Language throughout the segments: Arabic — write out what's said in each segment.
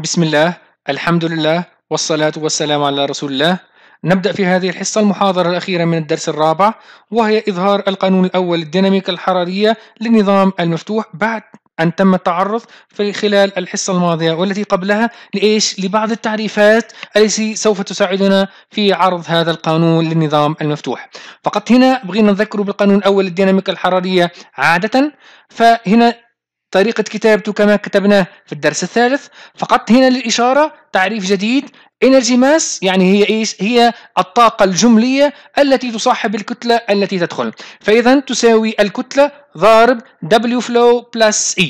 بسم الله الحمد لله والصلاة والسلام على رسول الله نبدأ في هذه الحصة المحاضرة الأخيرة من الدرس الرابع وهي إظهار القانون الأول للديناميكا الحرارية للنظام المفتوح بعد أن تم التعرض في خلال الحصة الماضية والتي قبلها لإيش؟ لبعض التعريفات التي سوف تساعدنا في عرض هذا القانون للنظام المفتوح فقط هنا بغينا نذكر بالقانون الأول للديناميكا الحرارية عادة فهنا طريقة كتابته كما كتبناه في الدرس الثالث فقط هنا للإشارة تعريف جديد energy ماس يعني هي ايش هي الطاقة الجملية التي تصاحب الكتلة التي تدخل فإذا تساوي الكتلة ضارب W flow plus E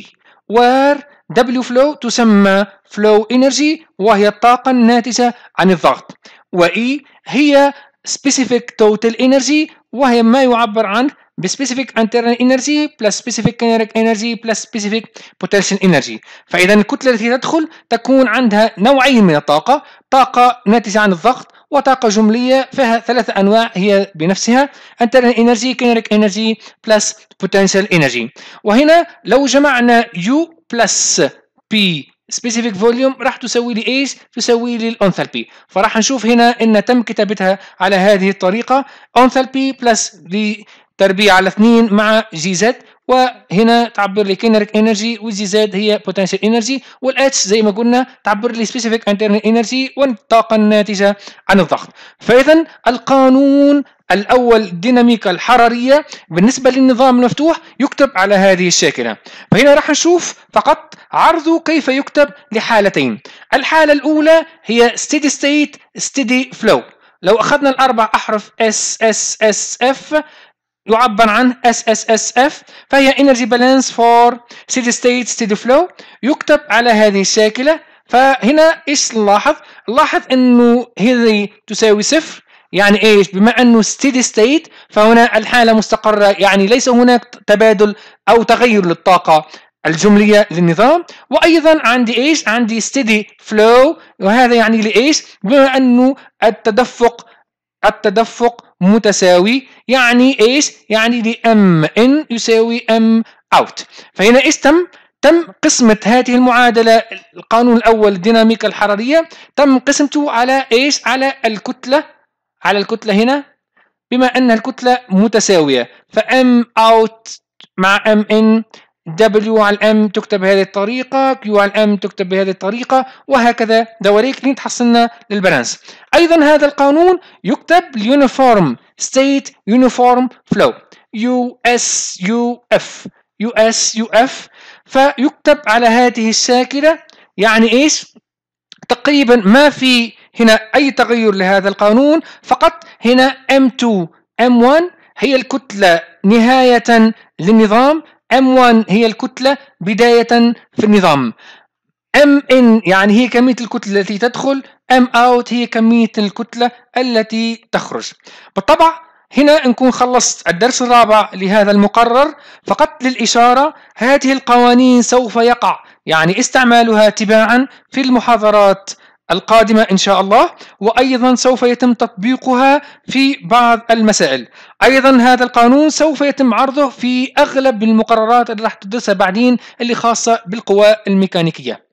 where W flow تسمى flow energy وهي الطاقة الناتجة عن الضغط و E هي specific total energy وهي ما يعبر عنه بسبيسيفيك انترنال انرجي بلس سبيسيفيك كينيريك انرجي بلس سبيسيفيك بوتنشال انرجي فاذا الكتله التي تدخل تكون عندها نوعين من الطاقه طاقه ناتجه عن الضغط وطاقه جمليه فيها ثلاثه انواع هي بنفسها انترنال انرجي كينيريك انرجي بلس بوتنشال انرجي وهنا لو جمعنا يو بلس بي سبيسيفيك فوليوم راح تسوي لي ايش؟ تسوي لي الانثالبي، فراح نشوف هنا ان تم كتابتها على هذه الطريقه انثالبي بلس تربيع على اثنين مع جي زد وهنا تعبر لي كينريك انرجي وجي زد هي بوتنشال انرجي والاتش زي ما قلنا تعبر لي سبيسيفيك انترنال انرجي والطاقه الناتجه عن الضغط فاذا القانون الاول الديناميكا الحراريه بالنسبه للنظام المفتوح يكتب على هذه الشاكله فهنا راح نشوف فقط عرضه كيف يكتب لحالتين الحاله الاولى هي ستيدي ستيت ستيدي فلو لو اخذنا الاربع احرف اس اس اس اف يعبر عن SSSF فهي Energy Balance for Steady State Steady Flow يكتب على هذه الشاكلة فهنا ايش نلاحظ؟ نلاحظ انه هذه تساوي صفر يعني ايش؟ بما انه steady state فهنا الحالة مستقرة يعني ليس هناك تبادل او تغير للطاقة الجملية للنظام وايضا عندي ايش؟ عندي steady flow وهذا يعني لايش؟ بما انه التدفق التدفق متساوي يعني ايش؟ يعني دي ام ان يساوي ام اوت فهنا ايش تم؟ تم قسمة هذه المعادلة القانون الأول الديناميكا الحرارية تم قسمته على إيش؟ على الكتلة على الكتلة هنا بما أن الكتلة متساوية فأم أوت مع أم إن W على M تكتب بهذه الطريقة Q على M تكتب بهذه الطريقة وهكذا دواليك لين تحصلنا للبالانس أيضا هذا القانون يكتب Uniform State Uniform Flow U S U F U S U F فيكتب على هذه الشاكلة يعني إيش تقريبا ما في هنا أي تغير لهذا القانون فقط هنا M2 M1 هي الكتلة نهاية للنظام M1 هي الكتلة بداية في النظام MN يعني هي كمية الكتلة التي تدخل M out هي كمية الكتلة التي تخرج بالطبع هنا نكون خلصت الدرس الرابع لهذا المقرر فقط للإشارة هذه القوانين سوف يقع يعني استعمالها تباعا في المحاضرات القادمة إن شاء الله وأيضا سوف يتم تطبيقها في بعض المسائل أيضا هذا القانون سوف يتم عرضه في أغلب المقررات اللي راح تدرسها بعدين اللي خاصة بالقوى الميكانيكية